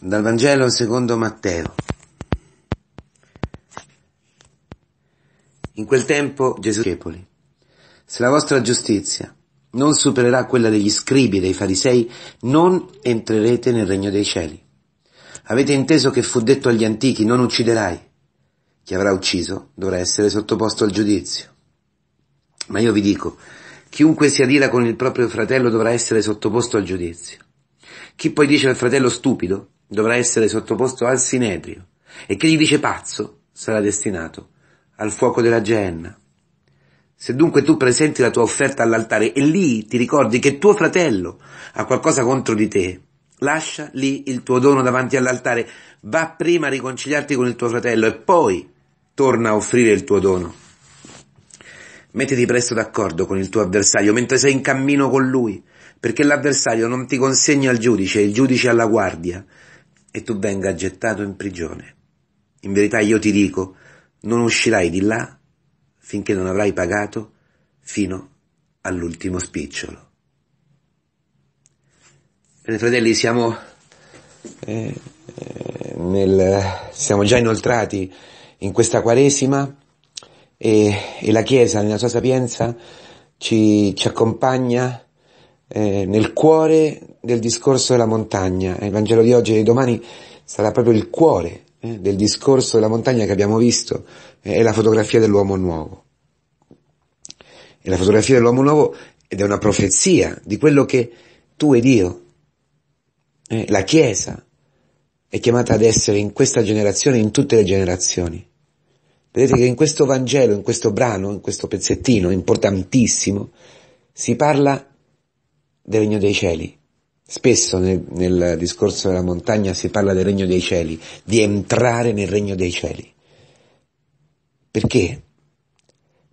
Dal Vangelo secondo Matteo. In quel tempo Gesù Cepoli. Se la vostra giustizia non supererà quella degli scribi e dei farisei, non entrerete nel regno dei cieli. Avete inteso che fu detto agli antichi non ucciderai. Chi avrà ucciso dovrà essere sottoposto al giudizio. Ma io vi dico, chiunque si adira con il proprio fratello dovrà essere sottoposto al giudizio. Chi poi dice al fratello stupido dovrà essere sottoposto al sinedrio e chi gli dice pazzo sarà destinato al fuoco della Genna. Se dunque tu presenti la tua offerta all'altare e lì ti ricordi che tuo fratello ha qualcosa contro di te, lascia lì il tuo dono davanti all'altare, va prima a riconciliarti con il tuo fratello e poi torna a offrire il tuo dono. Mettiti presto d'accordo con il tuo avversario mentre sei in cammino con lui, perché l'avversario non ti consegna al giudice, il giudice alla guardia, e tu venga gettato in prigione. In verità io ti dico, non uscirai di là finché non avrai pagato fino all'ultimo spicciolo. Bene, fratelli, siamo, eh, eh nel, siamo già inoltrati in questa Quaresima e, e, la Chiesa nella sua sapienza ci, ci accompagna eh, nel cuore del discorso della montagna. Il Vangelo di oggi e di domani sarà proprio il cuore eh, del discorso della montagna che abbiamo visto, eh, è la fotografia dell'uomo nuovo. È la fotografia dell'uomo nuovo ed è una profezia di quello che tu ed io, eh, la Chiesa, è chiamata ad essere in questa generazione, in tutte le generazioni. Vedete che in questo Vangelo, in questo brano, in questo pezzettino importantissimo, si parla del regno dei cieli. Spesso nel, nel, discorso della montagna si parla del regno dei cieli, di entrare nel regno dei cieli. Perché?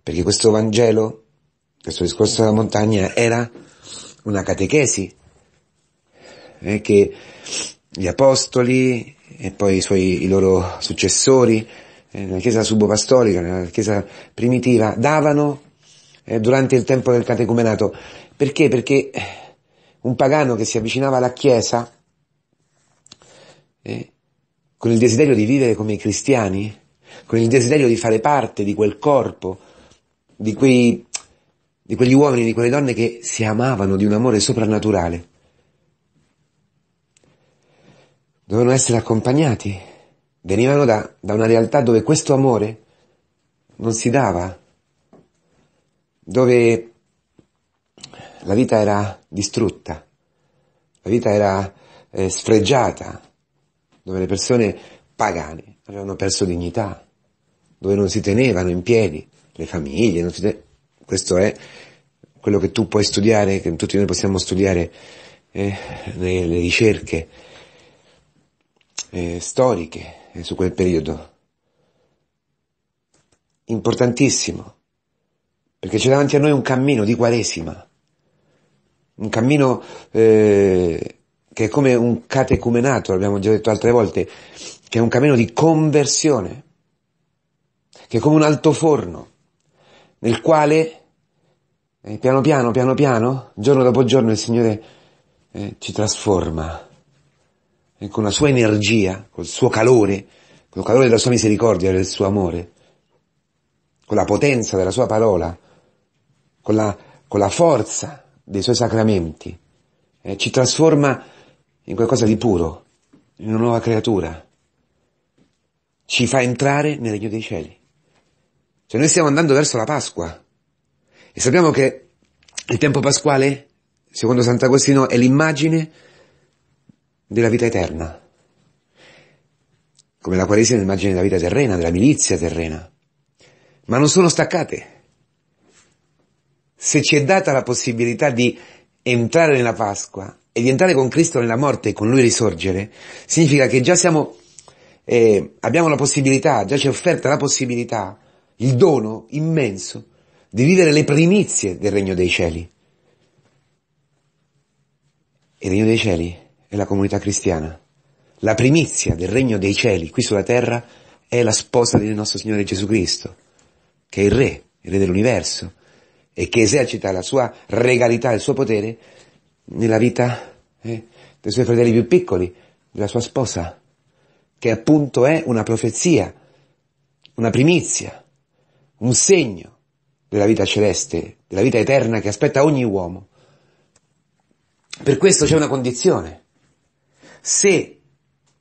Perché questo Vangelo, questo discorso della montagna era una catechesi eh, che gli apostoli e poi i, suoi, i loro successori eh, nella chiesa subapostolica, nella chiesa primitiva, davano eh, durante il tempo del catecumenato. Perché? Perché un pagano che si avvicinava alla Chiesa eh, con il desiderio di vivere come i cristiani, con il desiderio di fare parte di quel corpo, di, quei, di quegli uomini, di quelle donne che si amavano di un amore soprannaturale. Dovevano essere accompagnati, venivano da, da una realtà dove questo amore non si dava, dove la vita era distrutta, la vita era eh, sfregiata, dove le persone pagane avevano perso dignità, dove non si tenevano in piedi le famiglie, Non si te... questo è quello che tu puoi studiare, che tutti noi possiamo studiare eh, nelle ricerche eh, storiche eh, su quel periodo. Importantissimo, perché c'è davanti a noi un cammino di Quaresima, un cammino eh, che è come un catecumenato, l'abbiamo già detto altre volte, che è un cammino di conversione, che è come un altoforno, nel quale eh, piano piano, piano piano, giorno dopo giorno il Signore eh, ci trasforma e con la sua energia, col suo calore, col calore della sua misericordia, del suo amore, con la potenza della sua parola, con la, con la forza dei suoi sacramenti, eh, ci trasforma in qualcosa di puro, in una nuova creatura, ci fa entrare nel regno dei cieli. Cioè noi stiamo andando verso la Pasqua e sappiamo che il tempo pasquale, secondo Sant'Agostino, è l'immagine della vita eterna, come la Quaresima è l'immagine della vita terrena, della milizia terrena, ma non sono staccate se ci è data la possibilità di entrare nella Pasqua e di entrare con Cristo nella morte e con Lui risorgere, significa che già siamo, eh, abbiamo la possibilità, già ci è offerta la possibilità, il dono immenso di vivere le primizie del Regno dei Cieli. Il Regno dei Cieli è la comunità cristiana. La primizia del Regno dei Cieli qui sulla terra è la sposa del nostro Signore Gesù Cristo, che è il Re, il Re dell'universo, e che esercita la sua regalità il suo potere nella vita eh, dei suoi fratelli più piccoli, della sua sposa, che appunto è una profezia, una primizia, un segno della vita celeste, della vita eterna che aspetta ogni uomo. Per questo c'è una condizione. Se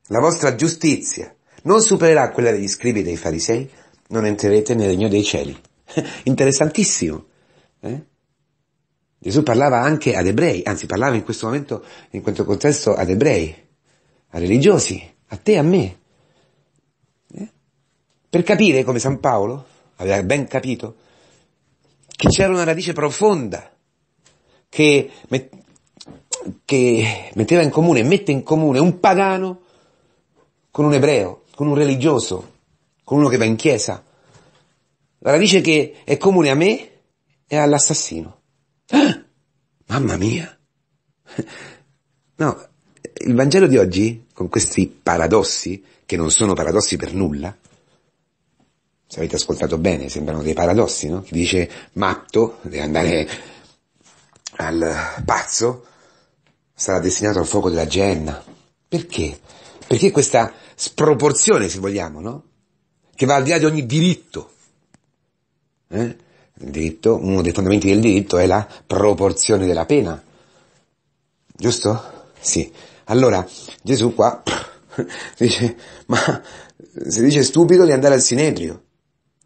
la vostra giustizia non supererà quella degli scribi e dei farisei, non entrerete nel regno dei cieli. Interessantissimo. Eh? Gesù parlava anche ad ebrei, anzi parlava in questo momento, in questo contesto, ad ebrei, a religiosi, a te, a me. Eh? Per capire come San Paolo aveva ben capito che c'era una radice profonda che, met- che metteva in comune, mette in comune un pagano con un ebreo, con un religioso, con uno che va in chiesa. La radice che è comune a me e all'assassino. Ah, mamma mia! No, il Vangelo di oggi, con questi paradossi, che non sono paradossi per nulla, se avete ascoltato bene, sembrano dei paradossi, no? Chi dice matto deve andare al pazzo, sarà destinato al fuoco della genna. Perché? Perché questa sproporzione, se vogliamo, no? Che va al di là di ogni diritto. Eh? Il diritto, uno dei fondamenti del diritto è la proporzione della pena. Giusto? Sì. Allora, Gesù qua dice, ma se dice stupido di andare al sinedrio.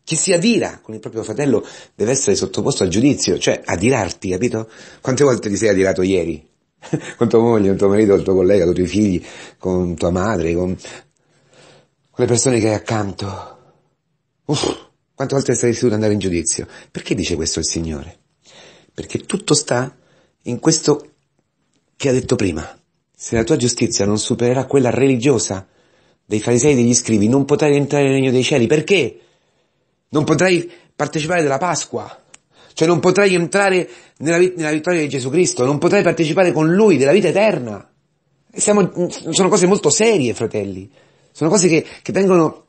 Chi si adira con il proprio fratello deve essere sottoposto al giudizio, cioè adirarti, capito? Quante volte ti sei adirato ieri? con tua moglie, con tuo marito, con tuo collega, con i tuoi figli, con tua madre, con, con le persone che hai accanto. Uff quante volte stai seduto ad andare in giudizio? Perché dice questo il Signore? Perché tutto sta in questo che ha detto prima. Se la tua giustizia non supererà quella religiosa dei farisei e degli scrivi, non potrai entrare nel regno dei cieli. Perché? Non potrai partecipare della Pasqua. Cioè non potrai entrare nella, nella vittoria di Gesù Cristo, non potrai partecipare con Lui della vita eterna. Siamo, sono cose molto serie, fratelli. Sono cose che, che vengono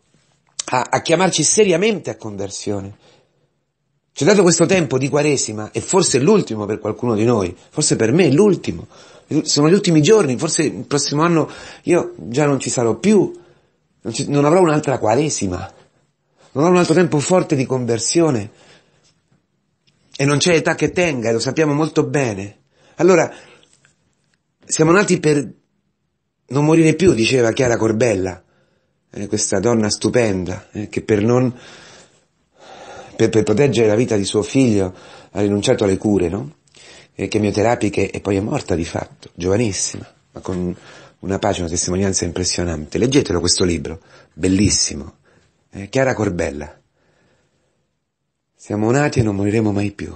a, a chiamarci seriamente a conversione. Ci è dato questo tempo di Quaresima, e forse è l'ultimo per qualcuno di noi, forse per me è l'ultimo, sono gli ultimi giorni, forse il prossimo anno io già non ci sarò più, non, ci, non avrò un'altra Quaresima, non avrò un altro tempo forte di conversione, e non c'è età che tenga, lo sappiamo molto bene. Allora, siamo nati per non morire più, diceva Chiara Corbella, eh, questa donna stupenda eh, che per, non, per, per, proteggere la vita di suo figlio ha rinunciato alle cure, no? eh, chemioterapiche e poi è morta di fatto, giovanissima, ma con una pagina, una testimonianza impressionante. Leggetelo questo libro, bellissimo. Eh, Chiara Corbella. Siamo nati e non moriremo mai più.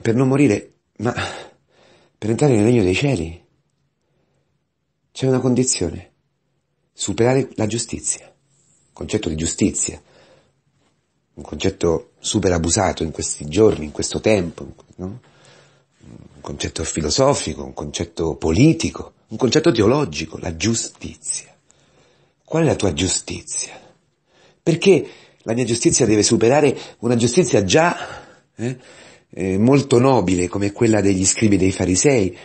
Per non morire, ma per entrare nel regno dei cieli. C'è una condizione. Superare la giustizia. Il concetto di giustizia. Un concetto super abusato in questi giorni, in questo tempo, no? Un concetto filosofico, un concetto politico, un concetto teologico, la giustizia. Qual è la tua giustizia? Perché la mia giustizia deve superare una giustizia già eh, eh molto nobile come quella degli scribi dei farisei,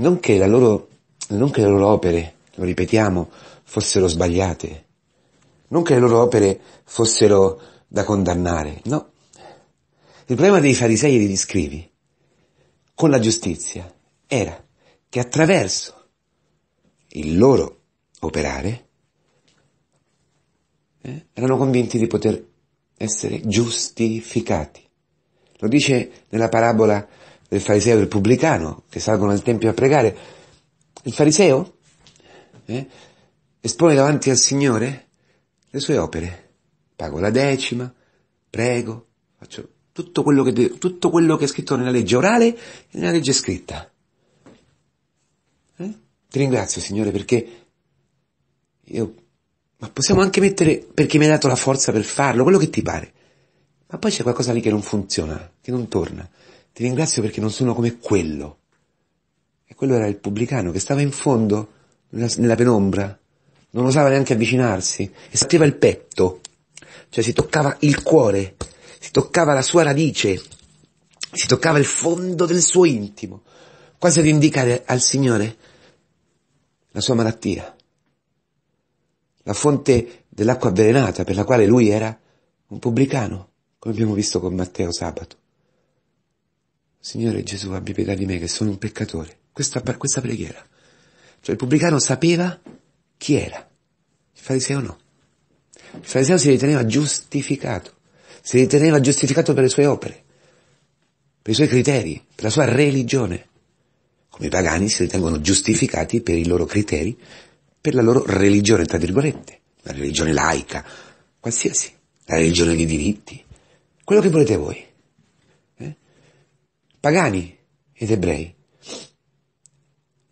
non che, loro, non che le loro opere, lo ripetiamo, fossero sbagliate, non che le loro opere fossero da condannare, no. Il problema dei farisei e degli scrivi con la giustizia era che attraverso il loro operare eh, erano convinti di poter essere giustificati. Lo dice nella parabola del fariseo e del pubblicano che salgono al tempio a pregare. Il fariseo eh, espone davanti al Signore le sue opere. Pago la decima, prego, faccio tutto quello che, de- tutto quello che è scritto nella legge orale e nella legge scritta. Eh? Ti ringrazio Signore perché io... Ma possiamo anche mettere perché mi hai dato la forza per farlo, quello che ti pare. Ma poi c'è qualcosa lì che non funziona, che non torna. Ti ringrazio perché non sono come quello. E quello era il pubblicano che stava in fondo, nella, penombra. Non osava neanche avvicinarsi. E sapeva il petto. Cioè si toccava il cuore. Si toccava la sua radice. Si toccava il fondo del suo intimo. Quasi ad indicare al Signore la sua malattia. La fonte dell'acqua avvelenata per la quale lui era un pubblicano, come abbiamo visto con Matteo sabato. Signore Gesù, abbi pietà di me che sono un peccatore. Questa, questa preghiera. Cioè il pubblicano sapeva chi era, il fariseo no. Il fariseo si riteneva giustificato, si riteneva giustificato per le sue opere, per i suoi criteri, per la sua religione. Come i pagani si ritengono giustificati per i loro criteri, per la loro religione, tra virgolette, la religione laica, qualsiasi, la religione dei diritti, quello che volete voi pagani ed ebrei,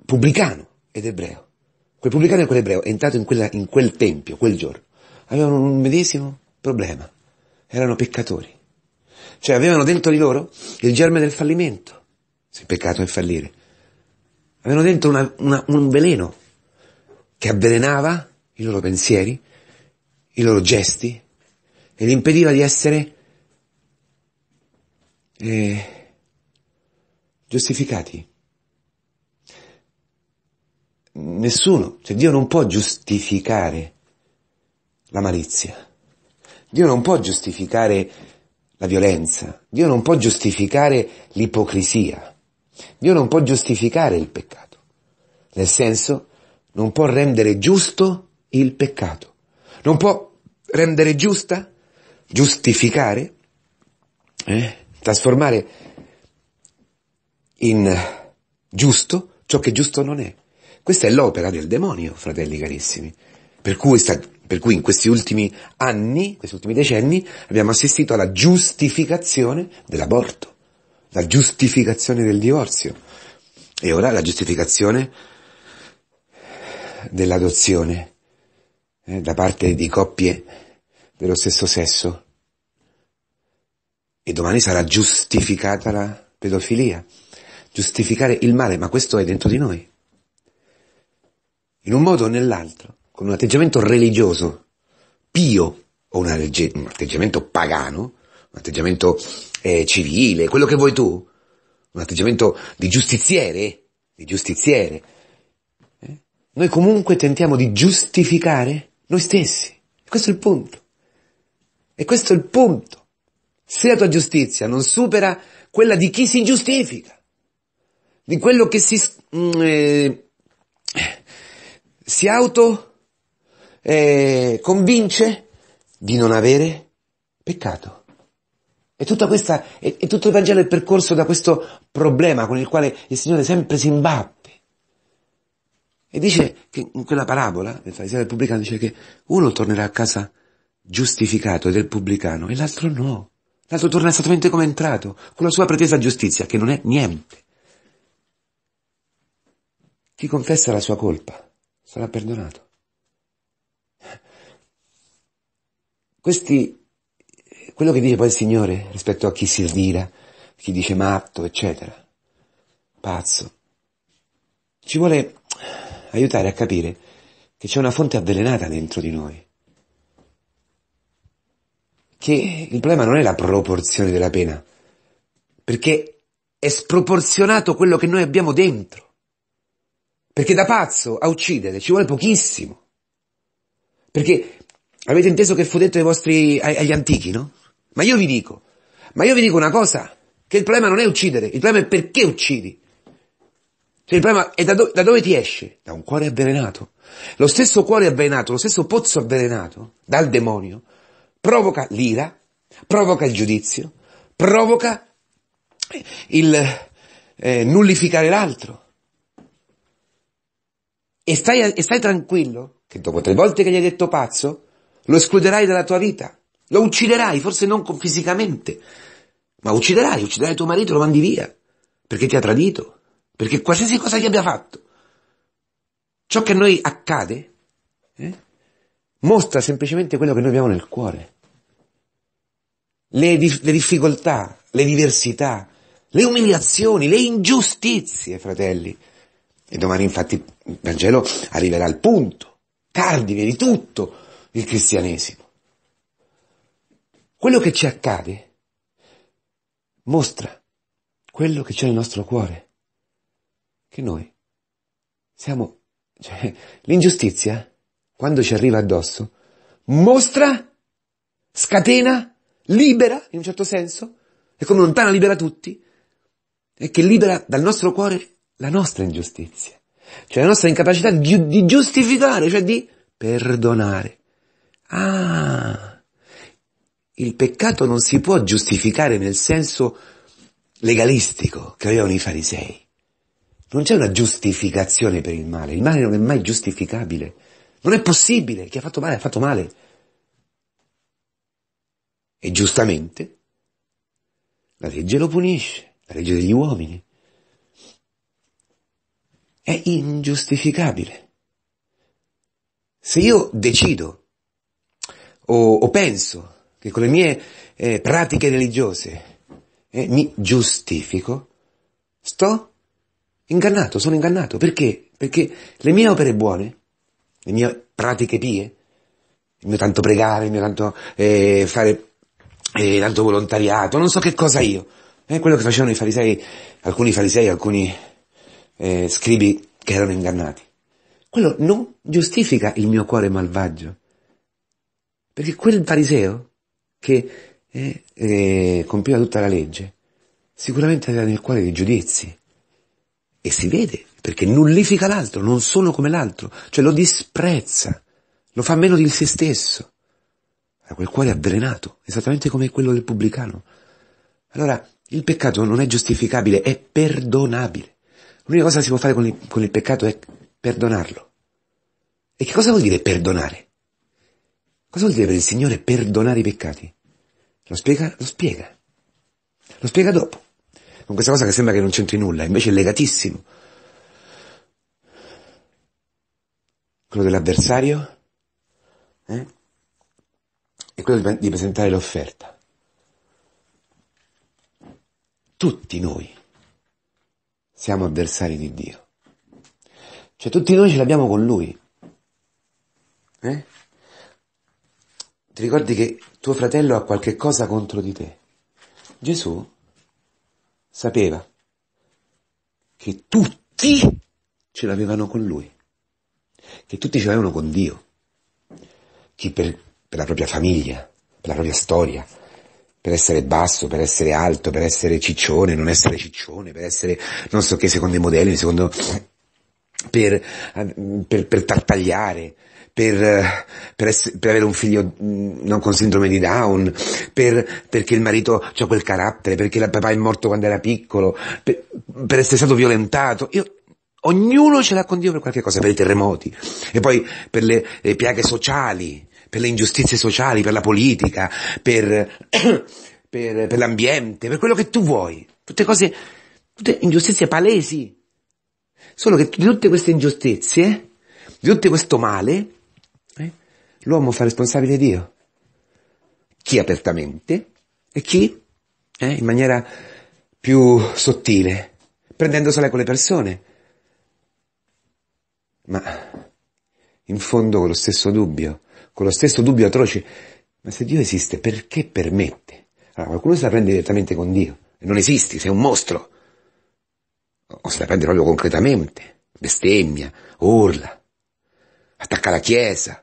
pubblicano ed ebreo. Quel pubblicano e quell'ebreo entrato in, quella, in quel tempio quel giorno avevano un medesimo problema, erano peccatori. Cioè avevano dentro di loro il germe del fallimento, se il peccato è fallire. Avevano dentro una, una, un veleno che avvelenava i loro pensieri, i loro gesti e li impediva di essere eh, giustificati. Nessuno, cioè Dio non può giustificare la malizia, Dio non può giustificare la violenza, Dio non può giustificare l'ipocrisia, Dio non può giustificare il peccato, nel senso non può rendere giusto il peccato, non può rendere giusta, giustificare, eh, trasformare in giusto ciò che giusto non è. Questa è l'opera del demonio, fratelli carissimi. Per cui, sta, per cui in questi ultimi anni, questi ultimi decenni, abbiamo assistito alla giustificazione dell'aborto, la giustificazione del divorzio e ora la giustificazione dell'adozione eh, da parte di coppie dello stesso sesso. E domani sarà giustificata la pedofilia giustificare il male, ma questo è dentro di noi. In un modo o nell'altro, con un atteggiamento religioso, pio, o un atteggiamento pagano, un atteggiamento eh, civile, quello che vuoi tu, un atteggiamento di giustiziere, di giustiziere, eh? noi comunque tentiamo di giustificare noi stessi. E questo è il punto. E questo è il punto. Se la tua giustizia non supera quella di chi si giustifica, di quello che si, mm, eh, si auto eh, convince di non avere peccato. E, questa, e, e tutto il Vangelo è percorso da questo problema con il quale il Signore sempre si imbatte. E dice che in quella parabola, nel fariseo del pubblicano, dice che uno tornerà a casa giustificato del pubblicano e l'altro no. L'altro torna esattamente come è entrato, con la sua pretesa giustizia, che non è niente. Chi confessa la sua colpa sarà perdonato. Questi, quello che dice poi il Signore rispetto a chi si gira, chi dice matto, eccetera, pazzo, ci vuole aiutare a capire che c'è una fonte avvelenata dentro di noi. Che il problema non è la proporzione della pena, perché è sproporzionato quello che noi abbiamo dentro. Perché da pazzo a uccidere ci vuole pochissimo. Perché avete inteso che fu detto ai vostri, agli antichi, no? Ma io vi dico, ma io vi dico una cosa, che il problema non è uccidere, il problema è perché uccidi. Cioè il problema è da, do- da dove ti esce? Da un cuore avvelenato. Lo stesso cuore avvelenato, lo stesso pozzo avvelenato dal demonio provoca l'ira, provoca il giudizio, provoca il eh, nullificare l'altro. E stai, e stai tranquillo che dopo tre volte che gli hai detto pazzo, lo escluderai dalla tua vita. Lo ucciderai, forse non fisicamente, ma ucciderai, ucciderai tuo marito, lo mandi via, perché ti ha tradito, perché qualsiasi cosa gli abbia fatto. Ciò che a noi accade eh, mostra semplicemente quello che noi abbiamo nel cuore. Le, le difficoltà, le diversità, le umiliazioni, le ingiustizie, fratelli, e domani infatti il Vangelo arriverà al punto, cardine di tutto il cristianesimo. Quello che ci accade mostra quello che c'è nel nostro cuore, che noi siamo, cioè, l'ingiustizia, quando ci arriva addosso, mostra, scatena, libera, in un certo senso, e come lontana libera tutti, e che libera dal nostro cuore la nostra ingiustizia, cioè la nostra incapacità di, di giustificare, cioè di perdonare. Ah, il peccato non si può giustificare nel senso legalistico che avevano i farisei. Non c'è una giustificazione per il male, il male non è mai giustificabile. Non è possibile, chi ha fatto male ha fatto male. E giustamente la legge lo punisce, la legge degli uomini è ingiustificabile. Se io decido o, o penso che con le mie eh, pratiche religiose eh, mi giustifico, sto ingannato, sono ingannato. Perché? Perché le mie opere buone, le mie pratiche pie, il mio tanto pregare, il mio tanto eh, fare eh, tanto volontariato, non so che cosa io, eh, quello che facevano i farisei, alcuni farisei, alcuni eh, scribi che erano ingannati. Quello non giustifica il mio cuore malvagio. Perché quel fariseo che eh, eh, compiva tutta la legge, sicuramente aveva nel cuore dei giudizi. E si vede, perché nullifica l'altro, non sono come l'altro, cioè lo disprezza, lo fa meno di se stesso. quel cuore avvelenato, esattamente come quello del pubblicano. Allora, il peccato non è giustificabile, è perdonabile. L'unica cosa che si può fare con il, con il peccato è perdonarlo. E che cosa vuol dire perdonare? Cosa vuol dire per il Signore perdonare i peccati? Lo spiega? Lo spiega. Lo spiega dopo. Con questa cosa che sembra che non c'entri nulla, invece è legatissimo. Quello dell'avversario eh? e quello di presentare l'offerta. Tutti noi siamo avversari di Dio. Cioè tutti noi ce l'abbiamo con Lui. Eh? Ti ricordi che tuo fratello ha qualche cosa contro di te? Gesù sapeva che tutti ce l'avevano con Lui, che tutti ce l'avevano con Dio, chi per, per la propria famiglia, per la propria storia, per essere basso, per essere alto, per essere ciccione, non essere ciccione, per essere non so che secondo i modelli, secondo, per, per, per tartagliare, per, per, essere, per, avere un figlio mm, non con sindrome di Down, per, perché il marito ha quel carattere, perché il papà è morto quando era piccolo, per, per essere stato violentato. Io, ognuno ce l'ha con Dio per qualche cosa, per i terremoti e poi per le, le piaghe sociali, per le ingiustizie sociali, per la politica, per, per, per l'ambiente, per quello che tu vuoi. Tutte cose, tutte ingiustizie palesi. Solo che di tutte queste ingiustizie, di tutto questo male, eh, l'uomo fa responsabile Dio. Chi apertamente e chi eh, in maniera più sottile, prendendosela con le persone. Ma in fondo con lo stesso dubbio con lo stesso dubbio atroce, ma se Dio esiste, perché permette? Allora, qualcuno se la prende direttamente con Dio, non esisti, sei un mostro, o se la prende proprio concretamente, bestemmia, urla, attacca la Chiesa,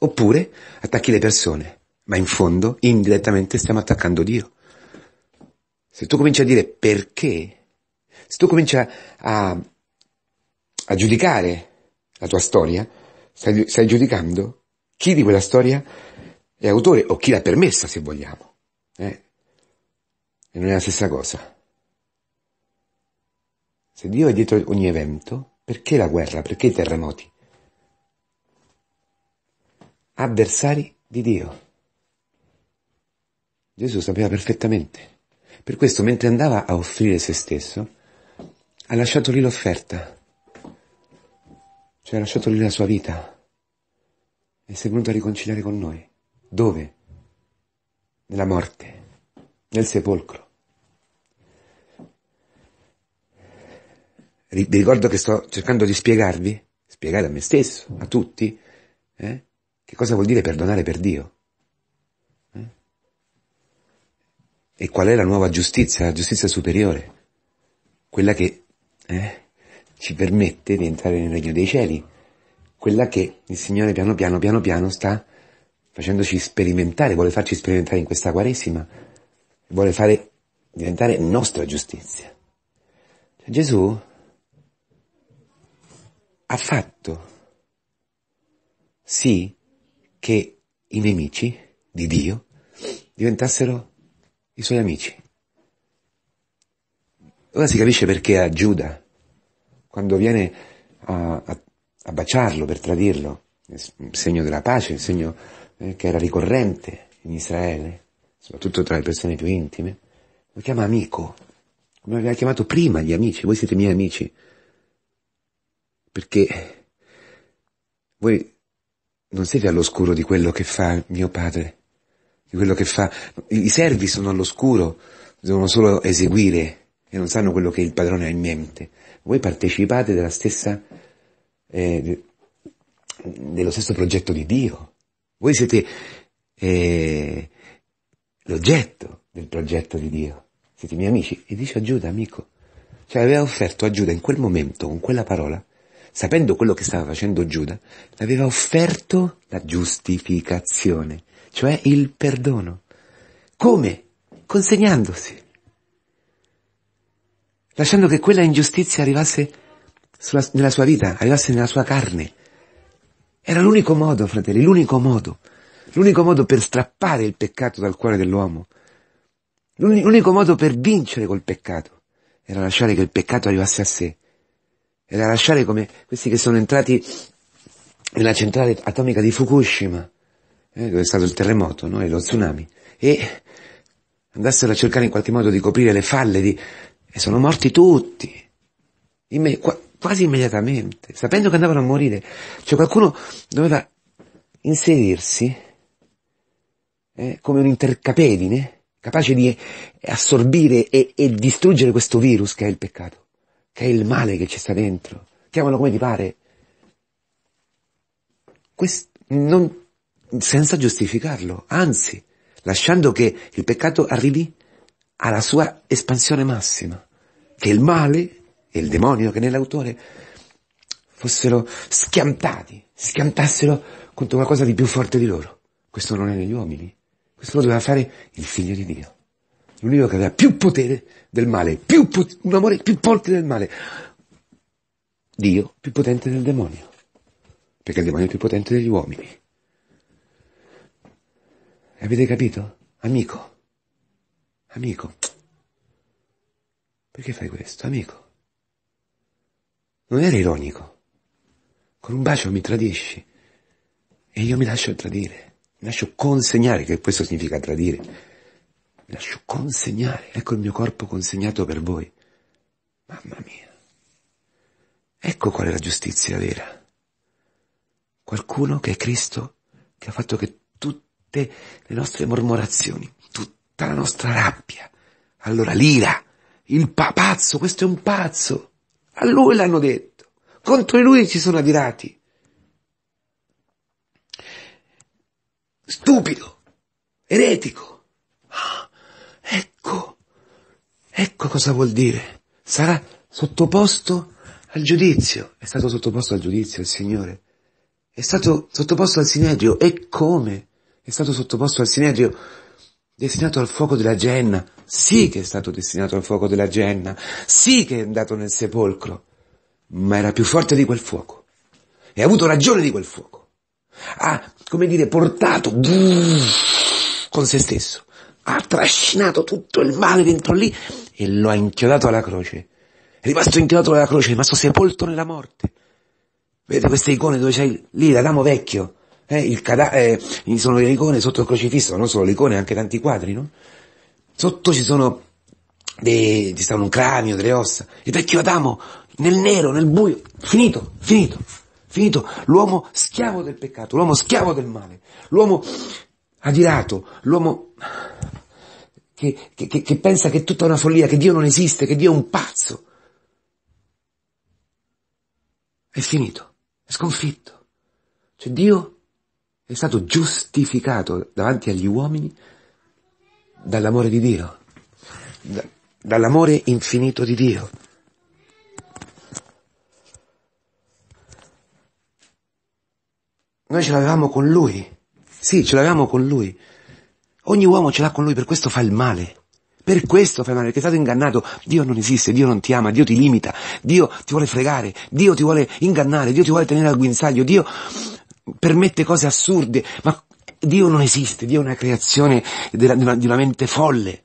oppure attacchi le persone, ma in fondo indirettamente stiamo attaccando Dio. Se tu cominci a dire perché, se tu cominci a, a giudicare la tua storia, Stai, stai giudicando? Chi di quella storia è autore o chi l'ha permessa, se vogliamo. Eh? E non è la stessa cosa. Se Dio è dietro ogni evento, perché la guerra? Perché i terremoti? Avversari di Dio. Gesù sapeva perfettamente. Per questo, mentre andava a offrire se stesso, ha lasciato lì l'offerta. Ci ha lasciato lì la sua vita e si è venuto a riconciliare con noi. Dove? Nella morte, nel sepolcro. Vi ricordo che sto cercando di spiegarvi, spiegare a me stesso, a tutti, eh, che cosa vuol dire perdonare per Dio. Eh? E qual è la nuova giustizia, la giustizia superiore, quella che... Eh, ci permette di entrare nel regno dei cieli, quella che il Signore piano piano piano piano sta facendoci sperimentare, vuole farci sperimentare in questa Quaresima, vuole fare diventare nostra giustizia. Cioè, Gesù ha fatto sì che i nemici di Dio diventassero i suoi amici. Ora si capisce perché a Giuda quando viene a, a, a baciarlo per tradirlo, segno della pace, segno eh, che era ricorrente in Israele, soprattutto tra le persone più intime, lo chiama amico, come aveva chiamato prima gli amici, voi siete miei amici, perché voi non siete all'oscuro di quello che fa mio padre, di quello che fa, i servi sono all'oscuro, devono solo eseguire e non sanno quello che il padrone ha in mente. Voi partecipate della stessa, eh, dello stesso progetto di Dio. Voi siete eh, l'oggetto del progetto di Dio. Siete i miei amici. E dice a Giuda, amico, cioè aveva offerto a Giuda in quel momento, con quella parola, sapendo quello che stava facendo Giuda, le aveva offerto la giustificazione, cioè il perdono. Come? Consegnandosi lasciando che quella ingiustizia arrivasse sulla, nella sua vita, arrivasse nella sua carne. Era l'unico modo, fratelli, l'unico modo, l'unico modo per strappare il peccato dal cuore dell'uomo, l'unico modo per vincere col peccato, era lasciare che il peccato arrivasse a sé, era lasciare come questi che sono entrati nella centrale atomica di Fukushima, eh, dove è stato il terremoto no? e lo tsunami, e andassero a cercare in qualche modo di coprire le falle, di, e sono morti tutti, imme, quasi immediatamente, sapendo che andavano a morire. Cioè qualcuno doveva inserirsi eh, come un intercapedine, capace di eh, assorbire e, e distruggere questo virus che è il peccato, che è il male che ci sta dentro. Chiamalo come ti pare. Questo, non, senza giustificarlo, anzi, lasciando che il peccato arrivi alla sua espansione massima che il male e il demonio che nell'autore fossero schiantati, schiantassero contro qualcosa di più forte di loro. Questo non è negli uomini, questo lo doveva fare il figlio di Dio. L'unico che aveva più potere del male, più pot- un amore più forte del male. Dio più potente del demonio, perché il demonio è più potente degli uomini. Avete capito? Amico, amico, perché fai questo, amico? Non era ironico. Con un bacio mi tradisci. E io mi lascio tradire. Mi lascio consegnare, che questo significa tradire. Mi lascio consegnare. Ecco il mio corpo consegnato per voi. Mamma mia. Ecco qual è la giustizia vera. Qualcuno che è Cristo, che ha fatto che tutte le nostre mormorazioni, tutta la nostra rabbia, allora l'ira, il pa- pazzo, questo è un pazzo. A lui l'hanno detto. Contro di lui ci sono adirati. Stupido, eretico. Ah, ecco, ecco cosa vuol dire. Sarà sottoposto al giudizio. È stato sottoposto al giudizio il Signore. È stato sottoposto al Sinedrio. E come? È stato sottoposto al Sinedrio Destinato al fuoco della Genna. Sì che è stato destinato al fuoco della Genna. Sì che è andato nel sepolcro. Ma era più forte di quel fuoco. E ha avuto ragione di quel fuoco. Ha, come dire, portato con se stesso. Ha trascinato tutto il male dentro lì e lo ha inchiodato alla croce. È rimasto inchiodato alla croce, è rimasto sepolto nella morte. Vedete queste icone dove c'è lì l'Adamo vecchio, eh, il cada- eh, sono le icone sotto il crocifisso, non solo le icone, anche tanti quadri, no? Sotto ci sono dei, ci stanno un cranio, delle ossa, il vecchio Adamo, nel nero, nel buio, finito, finito, finito, l'uomo schiavo del peccato, l'uomo schiavo del male, l'uomo adirato, l'uomo che, che, che pensa che è tutta una follia, che Dio non esiste, che Dio è un pazzo. È finito, è sconfitto. Cioè Dio è stato giustificato davanti agli uomini dall'amore di Dio, da, dall'amore infinito di Dio. Noi ce l'avevamo con Lui, sì, ce l'avevamo con Lui. Ogni uomo ce l'ha con Lui, per questo fa il male. Per questo fai male, perché è stato ingannato. Dio non esiste, Dio non ti ama, Dio ti limita, Dio ti vuole fregare, Dio ti vuole ingannare, Dio ti vuole tenere al guinzaglio, Dio permette cose assurde, ma Dio non esiste, Dio è una creazione della, di, una, di una mente folle.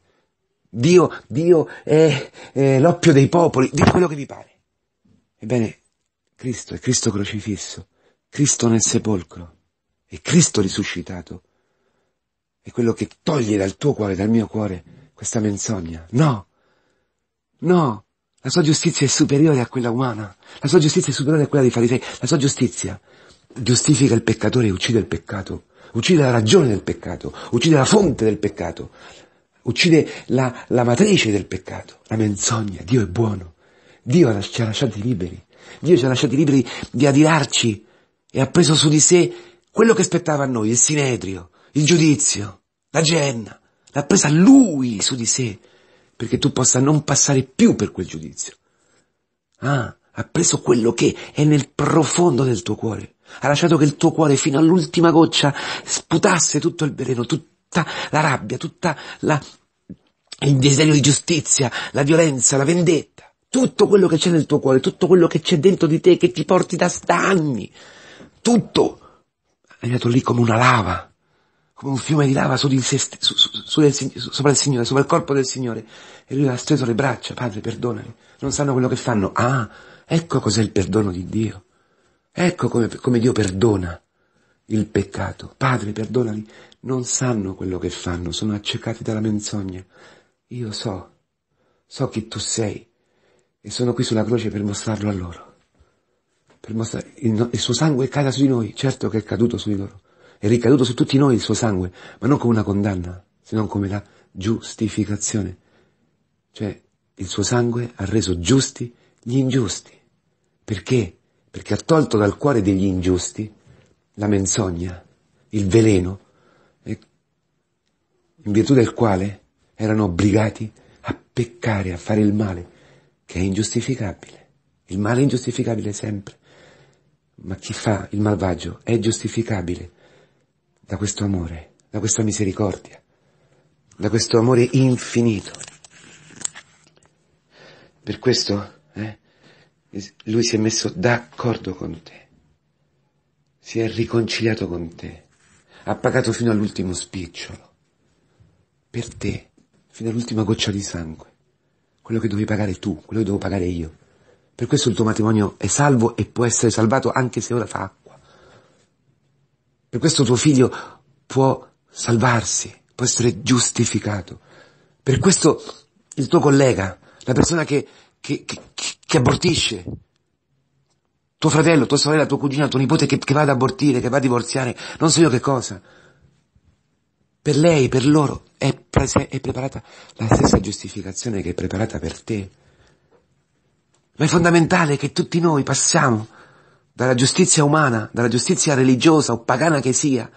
Dio, Dio è, è l'oppio dei popoli, dite quello che vi pare. Ebbene, Cristo è Cristo crocifisso, Cristo nel sepolcro, è Cristo risuscitato. È quello che toglie dal tuo cuore, dal mio cuore, questa menzogna. No! No! La sua giustizia è superiore a quella umana. La sua giustizia è superiore a quella dei farisei. La sua giustizia giustifica il peccatore e uccide il peccato, uccide la ragione del peccato, uccide la fonte del peccato, uccide la, la matrice del peccato, la menzogna. Dio è buono, Dio ci ha lasciati liberi, Dio ci ha lasciati liberi di adirarci e ha preso su di sé quello che spettava a noi, il sinedrio, il giudizio, la genna, l'ha presa lui su di sé perché tu possa non passare più per quel giudizio. Ah, ha preso quello che è nel profondo del tuo cuore. Ha lasciato che il tuo cuore fino all'ultima goccia sputasse tutto il veleno, tutta la rabbia, tutta la... il desiderio di giustizia, la violenza, la vendetta. Tutto quello che c'è nel tuo cuore, tutto quello che c'è dentro di te che ti porti da anni. Tutto. È andato lì come una lava come un fiume di lava su di se, su, su, del, sopra il Signore, sopra il corpo del Signore. E lui ha steso le braccia, Padre, perdonami. Non sanno quello che fanno. Ah, ecco cos'è il perdono di Dio. Ecco come, come Dio perdona il peccato. Padre, perdonali, non sanno quello che fanno, sono accecati dalla menzogna. Io so, so chi tu sei e sono qui sulla croce per mostrarlo a loro. Per mostrare, il, il suo sangue cade su di noi, certo che è caduto su di loro, è ricaduto su tutti noi il suo sangue, ma non come una condanna, se non come la giustificazione. Cioè, il suo sangue ha reso giusti gli ingiusti. Perché? perché ha tolto dal cuore degli ingiusti la menzogna, il veleno, in virtù del quale erano obbligati a peccare, a fare il male, che è ingiustificabile. Il male è ingiustificabile sempre, ma chi fa il malvagio è giustificabile da questo amore, da questa misericordia, da questo amore infinito. Per questo, eh, lui si è messo d'accordo con te, si è riconciliato con te, ha pagato fino all'ultimo spicciolo, per te, fino all'ultima goccia di sangue, quello che devi pagare tu, quello che devo pagare io. Per questo il tuo matrimonio è salvo e può essere salvato anche se ora fa acqua. Per questo tuo figlio può salvarsi, può essere giustificato. Per questo il tuo collega, la persona che, che, che, che abortisce. Tuo fratello, tua sorella, tuo cugino, tuo nipote che, che va ad abortire, che va a divorziare, non so io che cosa. Per lei, per loro, è, pre- è preparata la stessa giustificazione che è preparata per te. Ma è fondamentale che tutti noi passiamo dalla giustizia umana, dalla giustizia religiosa o pagana che sia,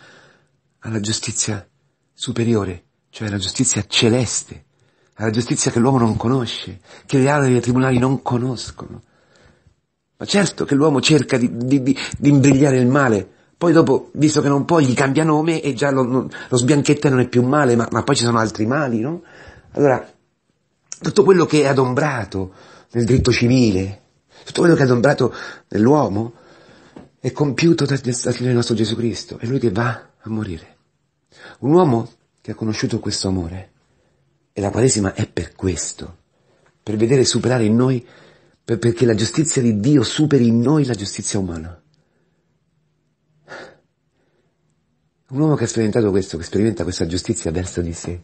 alla giustizia superiore, cioè alla giustizia celeste, alla giustizia che l'uomo non conosce, che le aule dei tribunali non conoscono. Ma certo che l'uomo cerca di, di, di, di imbrigliare il male, poi dopo, visto che non può, gli cambia nome e già lo, lo sbianchetta non è più male, ma, ma poi ci sono altri mali, no? Allora, tutto quello che è adombrato nel diritto civile, tutto quello che è adombrato nell'uomo, è compiuto dal da nostro Gesù Cristo, è lui che va a morire. Un uomo che ha conosciuto questo amore, e la Quaresima è per questo, per vedere superare in noi, per, perché la giustizia di Dio superi in noi la giustizia umana. Un uomo che ha sperimentato questo, che sperimenta questa giustizia verso di sé,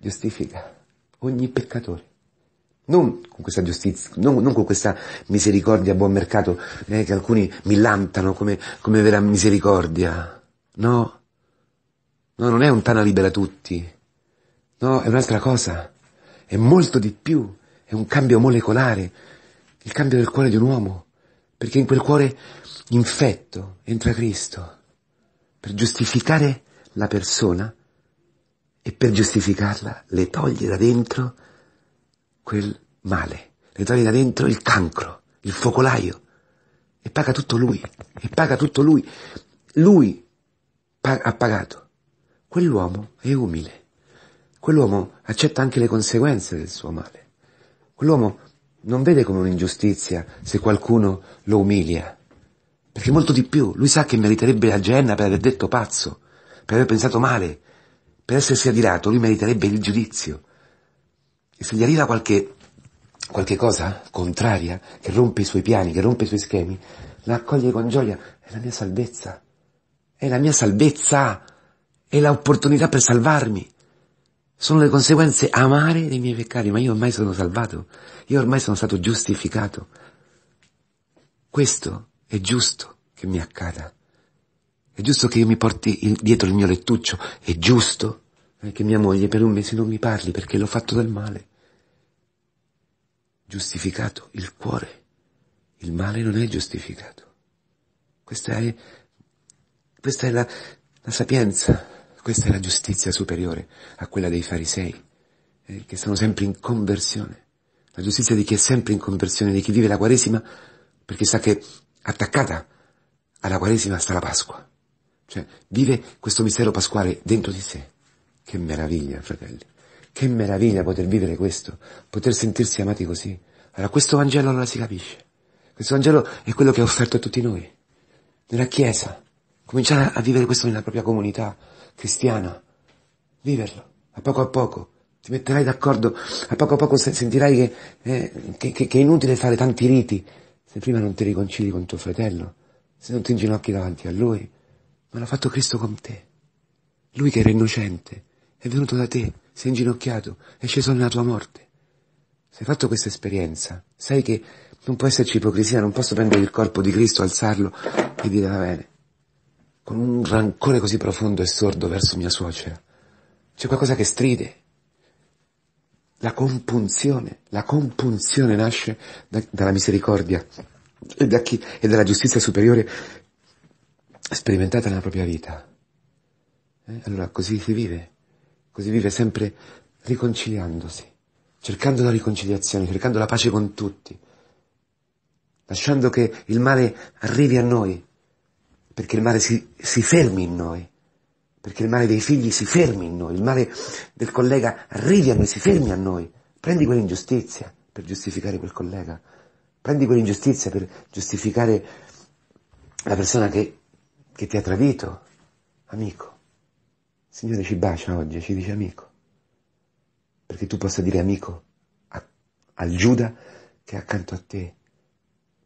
giustifica ogni peccatore. Non con questa giustizia, non, non con questa misericordia a buon mercato eh, che alcuni mi lantano come, come vera misericordia. No, no, non è un tana libera tutti, No, è un'altra cosa. È molto di più. È un cambio molecolare. Il cambio del cuore di un uomo. Perché in quel cuore infetto entra Cristo. Per giustificare la persona e per giustificarla le toglie da dentro quel male. Le toglie da dentro il cancro, il focolaio. E paga tutto lui. E paga tutto lui. Lui pa- ha pagato. Quell'uomo è umile quell'uomo accetta anche le conseguenze del suo male. Quell'uomo non vede come un'ingiustizia se qualcuno lo umilia, perché molto di più, lui sa che meriterebbe la genna per aver detto pazzo, per aver pensato male, per essersi adirato, lui meriterebbe il giudizio. E se gli arriva qualche, qualche cosa contraria, che rompe i suoi piani, che rompe i suoi schemi, la accoglie con gioia, è la mia salvezza, è la mia salvezza, è l'opportunità per salvarmi. Sono le conseguenze amare dei miei peccati, ma io ormai sono salvato, io ormai sono stato giustificato. Questo è giusto che mi accada. È giusto che io mi porti il, dietro il mio lettuccio, è giusto eh, che mia moglie per un mese non mi parli perché l'ho fatto del male. Giustificato il cuore. Il male non è giustificato. Questa è, questa è la, la sapienza questa è la giustizia superiore a quella dei farisei, eh, che sono sempre in conversione. La giustizia di chi è sempre in conversione, di chi vive la Quaresima, perché sa che attaccata alla Quaresima sta la Pasqua. Cioè, vive questo mistero pasquale dentro di sé. Che meraviglia, fratelli. Che meraviglia poter vivere questo, poter sentirsi amati così. Allora, questo Vangelo allora si capisce. Questo Vangelo è quello che è offerto a tutti noi. Nella Chiesa. Cominciare a vivere questo nella propria comunità, cristiana, viverlo, a poco a poco. Ti metterai d'accordo, a poco a poco sentirai che, eh, che, che, è inutile fare tanti riti se prima non ti riconcili con tuo fratello, se non ti inginocchi davanti a lui. Ma l'ha fatto Cristo con te. Lui che era innocente, è venuto da te, si è inginocchiato, è sceso nella tua morte. Se hai fatto questa esperienza, sai che non può esserci ipocrisia, non posso prendere il corpo di Cristo, alzarlo e dire va bene con un rancore così profondo e sordo verso mia suocera. C'è qualcosa che stride. La compunzione, la compunzione nasce da, dalla misericordia e, da chi, e dalla giustizia superiore sperimentata nella propria vita. Eh? Allora così si vive, così vive sempre riconciliandosi, cercando la riconciliazione, cercando la pace con tutti, lasciando che il male arrivi a noi perché il male si, si fermi in noi, perché il male dei figli si fermi in noi, il male del collega arrivi a noi, si fermi a noi. Prendi quell'ingiustizia per giustificare quel collega, prendi quell'ingiustizia per giustificare la persona che, che ti ha tradito, amico. Il Signore ci bacia oggi, ci dice amico, perché tu possa dire amico a, al Giuda che è accanto a te,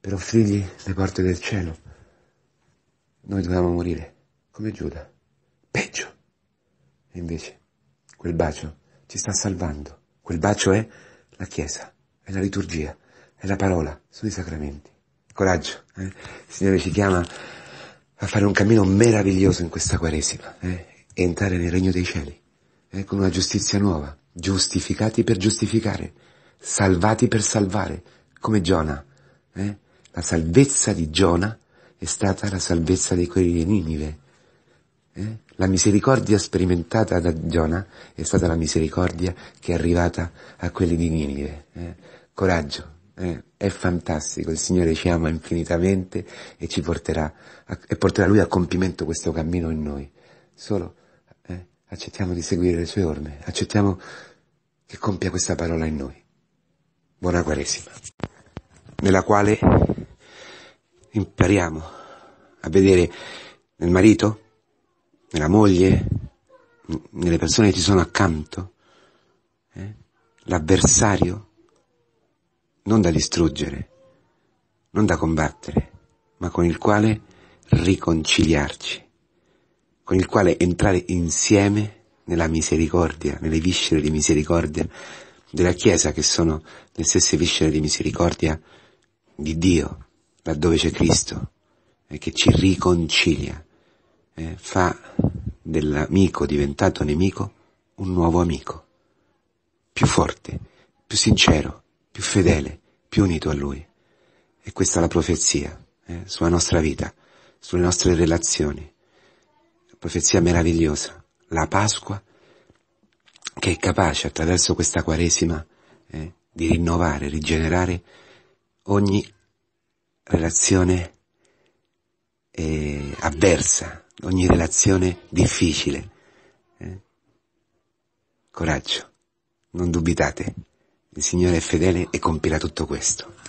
per offrirgli le porte del cielo. Noi dovevamo morire, come Giuda. Peggio. E invece, quel bacio ci sta salvando. Quel bacio è la Chiesa, è la liturgia, è la parola, sono i sacramenti. Coraggio, eh? Il Signore ci chiama a fare un cammino meraviglioso in questa Quaresima, eh? E entrare nel Regno dei Cieli, eh? Con una giustizia nuova, giustificati per giustificare, salvati per salvare, come Giona, eh? La salvezza di Giona è stata la salvezza di quelli di Ninive. Eh? La misericordia sperimentata da Giona è stata la misericordia che è arrivata a quelli di Ninive. Eh? Coraggio, eh? è fantastico, il Signore ci ama infinitamente e ci porterà, a, e porterà Lui a compimento questo cammino in noi. Solo eh, accettiamo di seguire le sue orme, accettiamo che compia questa parola in noi. Buona Quaresima, nella quale Impariamo a vedere nel marito, nella moglie, nelle persone che ci sono accanto, eh? l'avversario, non da distruggere, non da combattere, ma con il quale riconciliarci, con il quale entrare insieme nella misericordia, nelle viscere di misericordia della Chiesa, che sono le stesse viscere di misericordia di Dio, laddove c'è Cristo, eh, che ci riconcilia, eh, fa dell'amico diventato nemico un nuovo amico, più forte, più sincero, più fedele, più unito a Lui. E questa è la profezia eh, sulla nostra vita, sulle nostre relazioni. La profezia meravigliosa, la Pasqua, che è capace attraverso questa Quaresima eh, di rinnovare, rigenerare ogni relazione eh, avversa, ogni relazione difficile. Eh. Coraggio, non dubitate, il Signore è fedele e compirà tutto questo.